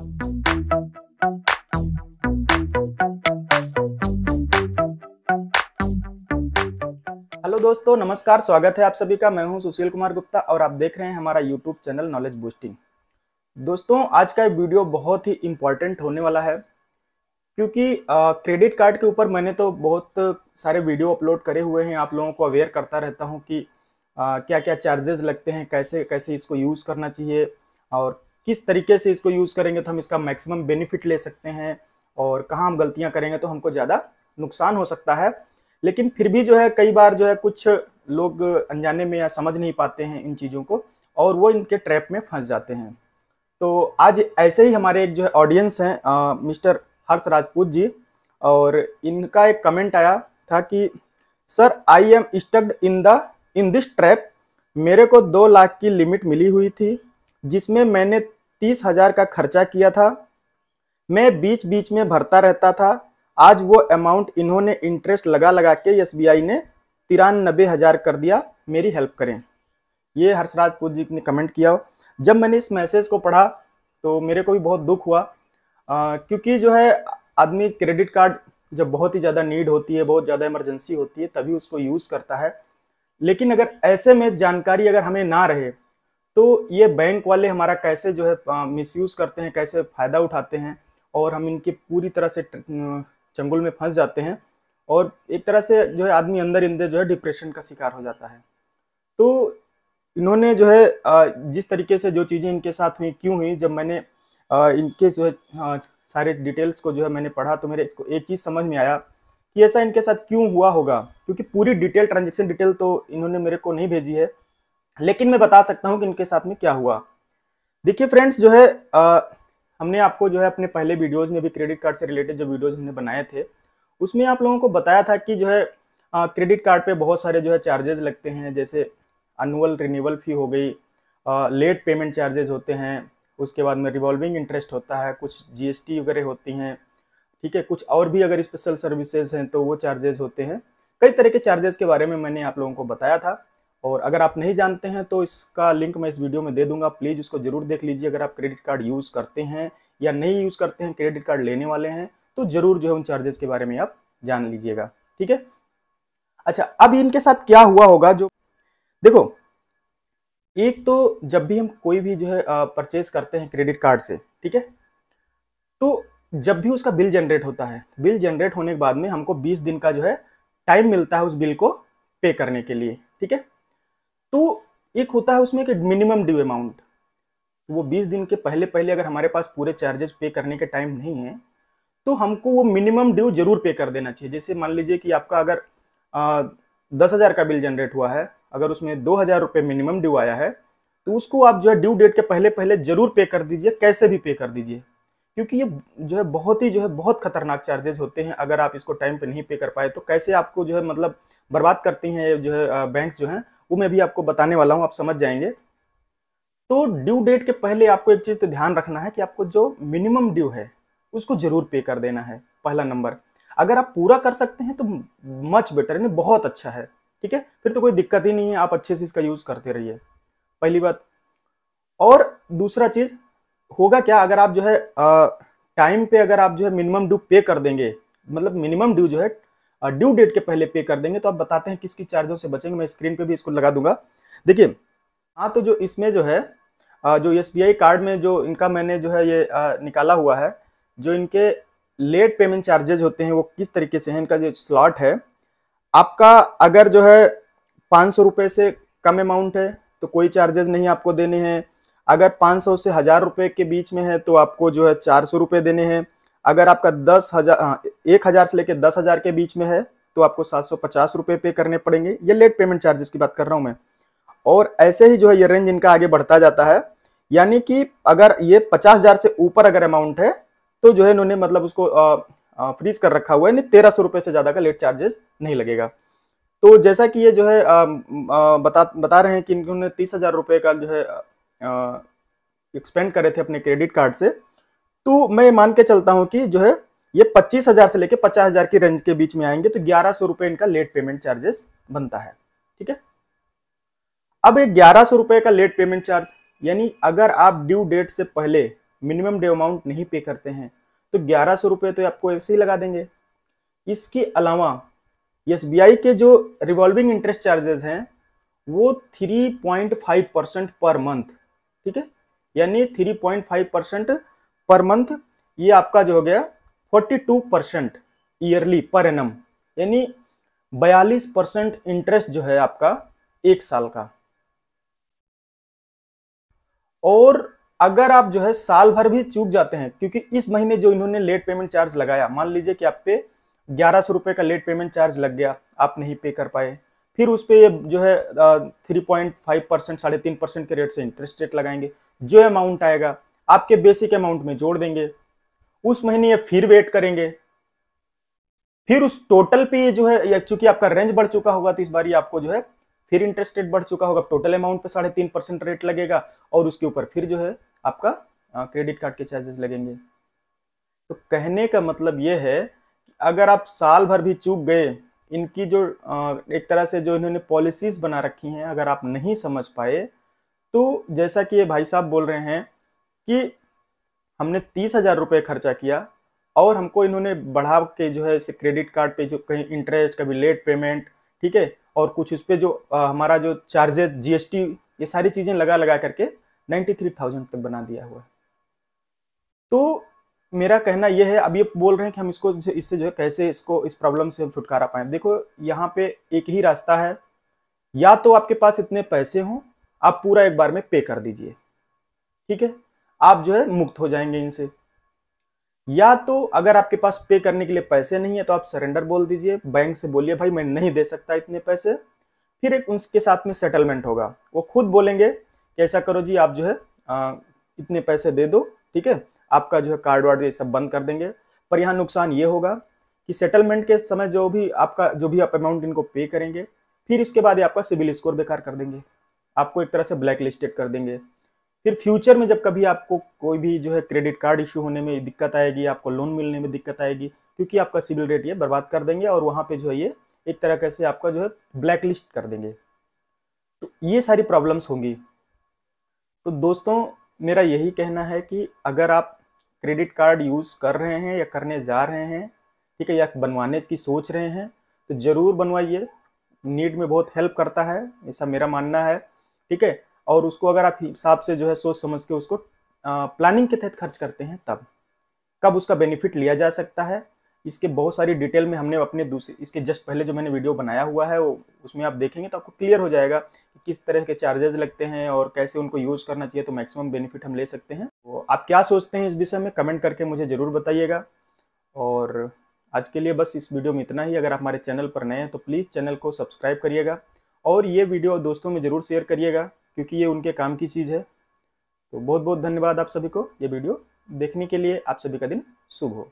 hello दोस्तों नमस्कार स्वागत है आप सभी का मैं हूं सुशील कुमार गुप्ता और आप देख रहे हैं हमारा यूट्यूब चैनल नॉलेज बूस्टिंग दोस्तों आज का वीडियो बहुत ही इम्पोर्टेंट होने वाला है क्योंकि क्रेडिट कार्ड के ऊपर मैंने तो बहुत सारे वीडियो अपलोड करे हुए हैं आप लोगों को अवेयर करता रहता हूँ कि आ, क्या क्या चार्जेस लगते हैं कैसे कैसे इसको यूज़ करना चाहिए और किस तरीके से इसको यूज़ करेंगे तो हम इसका मैक्सिमम बेनिफिट ले सकते हैं और कहाँ हम गलतियाँ करेंगे तो हमको ज़्यादा नुकसान हो सकता है लेकिन फिर भी जो है कई बार जो है कुछ लोग अनजाने में या समझ नहीं पाते हैं इन चीज़ों को और वो इनके ट्रैप में फंस जाते हैं तो आज ऐसे ही हमारे एक जो है ऑडियंस हैं मिस्टर हर्ष राजपूत जी और इनका एक कमेंट आया था कि sir I am stucked in the in this trap मेरे को दो लाख की लिमिट मिली हुई थी जिसमें मैंने तीस हजार का खर्चा किया था मैं बीच बीच में भरता रहता था आज वो अमाउंट इन्होंने इंटरेस्ट लगा लगा के एस ने तिरानबे हजार कर दिया मेरी हेल्प करें ये हर्षराज पूज जी ने कमेंट किया जब मैंने इस मैसेज को पढ़ा तो मेरे को भी बहुत दुख हुआ आ, क्योंकि जो है आदमी क्रेडिट कार्ड जब बहुत ही ज़्यादा नीड होती है बहुत ज़्यादा इमरजेंसी होती है तभी उसको यूज़ करता है लेकिन अगर ऐसे में जानकारी अगर हमें ना रहे तो ये बैंक वाले हमारा कैसे जो है मिस करते हैं कैसे फ़ायदा उठाते हैं और हम इनकी पूरी तरह से चंगुल में फंस जाते हैं और एक तरह से जो है आदमी अंदर अंदर जो है डिप्रेशन का शिकार हो जाता है तो इन्होंने जो है जिस तरीके से जो चीज़ें इनके साथ हुई क्यों हुई जब मैंने इनके जो है सारे डिटेल्स को जो है मैंने पढ़ा तो मेरे को एक चीज़ समझ में आया कि ऐसा इनके साथ क्यों हुआ होगा क्योंकि पूरी डिटेल ट्रांजेक्शन डिटेल तो इन्होंने मेरे को नहीं भेजी है लेकिन मैं बता सकता हूँ कि इनके साथ में क्या हुआ देखिए फ्रेंड्स जो है आ, हमने आपको जो है अपने पहले वीडियोज़ में भी क्रेडिट कार्ड से रिलेटेड जो वीडियोज़ हमने बनाए थे उसमें आप लोगों को बताया था कि जो है क्रेडिट कार्ड पे बहुत सारे जो है चार्जेज लगते हैं जैसे अनुअल रिन्यूअल फ़ी हो गई लेट पेमेंट चार्जेज होते हैं उसके बाद में रिवॉल्विंग इंटरेस्ट होता है कुछ जी वगैरह होती हैं ठीक है कुछ और भी अगर स्पेशल सर्विसेज हैं तो वो चार्जेज होते हैं कई तरह के चार्जेस के बारे में मैंने आप लोगों को बताया था और अगर आप नहीं जानते हैं तो इसका लिंक मैं इस वीडियो में दे दूंगा प्लीज़ उसको ज़रूर देख लीजिए अगर आप क्रेडिट कार्ड यूज़ करते हैं या नहीं यूज़ करते हैं क्रेडिट कार्ड लेने वाले हैं तो ज़रूर जो है उन चार्जेस के बारे में आप जान लीजिएगा ठीक है अच्छा अब इनके साथ क्या हुआ होगा जो देखो एक तो जब भी हम कोई भी जो है परचेज करते हैं क्रेडिट कार्ड से ठीक है तो जब भी उसका बिल जनरेट होता है बिल जनरेट होने के बाद में हमको 20 दिन का जो है टाइम मिलता है उस बिल को पे करने के लिए ठीक है तो एक होता है उसमें कि मिनिमम ड्यू अमाउंट वो बीस दिन के पहले पहले अगर हमारे पास पूरे चार्जेस पे करने के टाइम नहीं है तो हमको वो मिनिमम ड्यू जरूर पे कर देना चाहिए जैसे मान लीजिए कि आपका अगर आ, दस हज़ार का बिल जनरेट हुआ है अगर उसमें दो हज़ार रुपये मिनिमम ड्यू आया है तो उसको आप जो है ड्यू डेट के पहले पहले जरूर पे कर दीजिए कैसे भी पे कर दीजिए क्योंकि ये जो है बहुत ही जो है बहुत खतरनाक चार्जेज होते हैं अगर आप इसको टाइम पर नहीं पे कर पाए तो कैसे आपको जो है मतलब बर्बाद करती हैं जो है बैंक जो हैं वो मैं भी आपको बताने वाला हूँ आप समझ जाएंगे तो ड्यू डेट के पहले आपको एक चीज़ तो ध्यान रखना है कि आपको जो मिनिमम ड्यू है उसको ज़रूर पे कर देना है पहला नंबर अगर आप पूरा कर सकते हैं तो मच बेटर यानी बहुत अच्छा है ठीक है फिर तो कोई दिक्कत ही नहीं है आप अच्छे से इसका यूज़ करते रहिए पहली बात और दूसरा चीज़ होगा क्या अगर आप जो है टाइम पे अगर आप जो है मिनिमम ड्यू पे कर देंगे मतलब मिनिमम ड्यू जो है ड्यू डेट के पहले पे कर देंगे तो आप बताते हैं किस किस चार्जों से बचेंगे मैं स्क्रीन पे भी इसको लगा दूंगा देखिए हाँ तो जो इसमें जो है जो एस कार्ड में जो इनका मैंने जो है ये निकाला हुआ है जो इनके लेट पेमेंट चार्जेज होते हैं वो किस तरीके से हैं इनका जो स्लॉट है आपका अगर जो है पाँच सौ रुपये से कम अमाउंट है तो कोई चार्जेज नहीं आपको देने हैं अगर पाँच सौ से हज़ार रुपये के बीच में है तो आपको जो है चार सौ रुपये देने हैं अगर आपका दस हजार हाँ, एक हजार से लेकर दस हजार के बीच में है तो आपको सात सौ पचास रुपये पे करने पड़ेंगे ये लेट पेमेंट चार्जेस की बात कर रहा हूँ मैं और ऐसे ही जो है ये रेंज इनका आगे बढ़ता जाता है यानी कि अगर ये पचास हजार से ऊपर अगर अमाउंट है तो जो है इन्होंने मतलब उसको फ्रीज कर रखा हुआ है यानी तेरह सौ रुपये से ज़्यादा का लेट चार्जेस नहीं लगेगा तो जैसा कि ये जो है आ, आ, बता बता रहे हैं कि इन्होंने तीस हज़ार रुपये का जो है एक्सपेंड करे थे अपने क्रेडिट कार्ड से तो मैं मान के चलता हूं कि जो है ये पच्चीस हजार से लेके पचास हजार की रेंज के बीच में आएंगे तो ग्यारह सौ रुपए इनका लेट पेमेंट चार्जेस बनता है ठीक है अब ये ग्यारह सौ रुपए का लेट पेमेंट चार्ज यानी अगर आप ड्यू डेट से पहले मिनिमम ड्यू अमाउंट नहीं पे करते हैं तो ग्यारह सौ रुपये तो आपको ऐसे ही लगा देंगे इसके अलावा एस के जो रिवॉल्विंग इंटरेस्ट चार्जेस हैं वो 3.5 परसेंट पर मंथ ठीक है यानी 3.5 परसेंट पर मंथ ये आपका जो हो गया 42 परसेंट ईयरली पर एन यानी 42 परसेंट इंटरेस्ट जो है आपका एक साल का और अगर आप जो है साल भर भी चूक जाते हैं क्योंकि इस महीने जो इन्होंने लेट पेमेंट चार्ज लगाया मान लीजिए कि आप पे ग्यारह सौ रुपये का लेट पेमेंट चार्ज लग गया आप नहीं पे कर पाए फिर उस पर जो है थ्री पॉइंट फाइव परसेंट साढ़े तीन परसेंट के रेट से इंटरेस्ट रेट लगाएंगे जो अमाउंट आएगा आपके बेसिक अमाउंट में जोड़ देंगे उस महीने ये फिर वेट करेंगे फिर उस टोटल पे जो है चूंकि आपका रेंज बढ़ चुका होगा तो इस बार आपको जो है फिर इंटरेस्ट रेट बढ़ चुका होगा टोटल अमाउंट पे साढ़े तीन परसेंट रेट लगेगा और उसके ऊपर फिर जो है आपका क्रेडिट कार्ड के चार्जेस लगेंगे तो कहने का मतलब यह है कि अगर आप साल भर भी चूक गए इनकी जो एक तरह से जो इन्होंने पॉलिसीज बना रखी हैं अगर आप नहीं समझ पाए तो जैसा कि ये भाई साहब बोल रहे हैं कि हमने तीस हजार रुपये खर्चा किया और हमको इन्होंने बढ़ा के जो है इसे क्रेडिट कार्ड पे जो कहीं इंटरेस्ट कभी लेट पेमेंट ठीक है और कुछ उस पर जो आ, हमारा जो चार्जेस जीएसटी ये सारी चीज़ें लगा लगा करके नाइन्टी थ्री थाउजेंड तक बना दिया हुआ तो मेरा कहना यह है अब ये बोल रहे हैं कि हम इसको इससे जो है कैसे इसको इस प्रॉब्लम से हम छुटकारा पाए देखो यहाँ पे एक ही रास्ता है या तो आपके पास इतने पैसे हों आप पूरा एक बार में पे कर दीजिए ठीक है आप जो है मुक्त हो जाएंगे इनसे या तो अगर आपके पास पे करने के लिए पैसे नहीं है तो आप सरेंडर बोल दीजिए बैंक से बोलिए भाई मैं नहीं दे सकता इतने पैसे फिर एक उसके साथ में सेटलमेंट होगा वो खुद बोलेंगे कि ऐसा करो जी आप जो है आ, इतने पैसे दे दो ठीक है आपका जो है कार्ड वार्ड ये सब बंद कर देंगे पर यहाँ नुकसान ये होगा कि सेटलमेंट के समय जो भी आपका जो भी आप अमाउंट इनको पे करेंगे फिर उसके बाद ही आपका सिविल स्कोर बेकार कर देंगे आपको एक तरह से ब्लैक लिस्टेड कर देंगे फिर फ्यूचर में जब कभी आपको कोई भी जो है क्रेडिट कार्ड इशू होने में दिक्कत आएगी आपको लोन मिलने में दिक्कत आएगी क्योंकि आपका सिविल रेट ये बर्बाद कर देंगे और वहाँ पे जो है ये एक तरह से आपका जो है ब्लैक लिस्ट कर देंगे तो ये सारी प्रॉब्लम्स होंगी तो दोस्तों मेरा यही कहना है कि अगर आप क्रेडिट कार्ड यूज़ कर रहे हैं या करने जा रहे हैं ठीक है या बनवाने की सोच रहे हैं तो ज़रूर बनवाइए नीड में बहुत हेल्प करता है ऐसा मेरा मानना है ठीक है और उसको अगर आप हिसाब से जो है सोच समझ के उसको प्लानिंग के तहत खर्च करते हैं तब कब उसका बेनिफिट लिया जा सकता है इसके बहुत सारी डिटेल में हमने अपने दूसरे इसके जस्ट पहले जो मैंने वीडियो बनाया हुआ है वो उसमें आप देखेंगे तो आपको क्लियर हो जाएगा कि किस तरह के चार्जेस लगते हैं और कैसे उनको यूज़ करना चाहिए तो मैक्सिमम बेनिफिट हम ले सकते हैं तो आप क्या सोचते हैं इस विषय में कमेंट करके मुझे ज़रूर बताइएगा और आज के लिए बस इस वीडियो में इतना ही अगर आप हमारे चैनल पर नए हैं तो प्लीज़ चैनल को सब्सक्राइब करिएगा और ये वीडियो दोस्तों में ज़रूर शेयर करिएगा क्योंकि ये उनके काम की चीज़ है तो बहुत बहुत धन्यवाद आप सभी को ये वीडियो देखने के लिए आप सभी का दिन शुभ हो